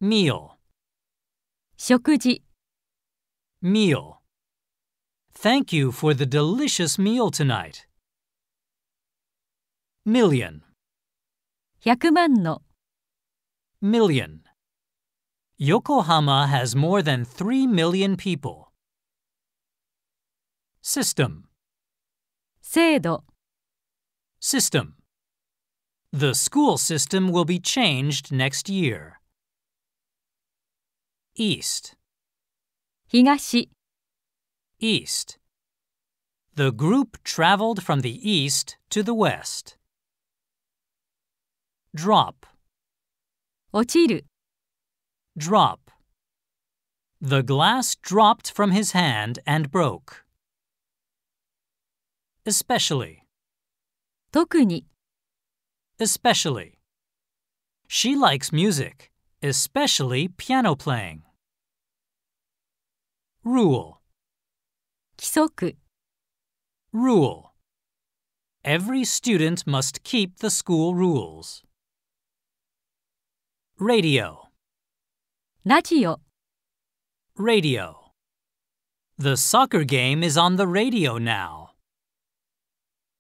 meal 食事 meal Thank you for the delicious meal tonight. million 100万の million Yokohama has more than 3 million people. System 制度 System The school system will be changed next year east 東 east the group traveled from the east to the west drop 落ちる drop the glass dropped from his hand and broke especially 特に especially she likes music especially piano playing rule 規則 rule Every student must keep the school rules. Radio ラジオ radio. The soccer game is on the radio now.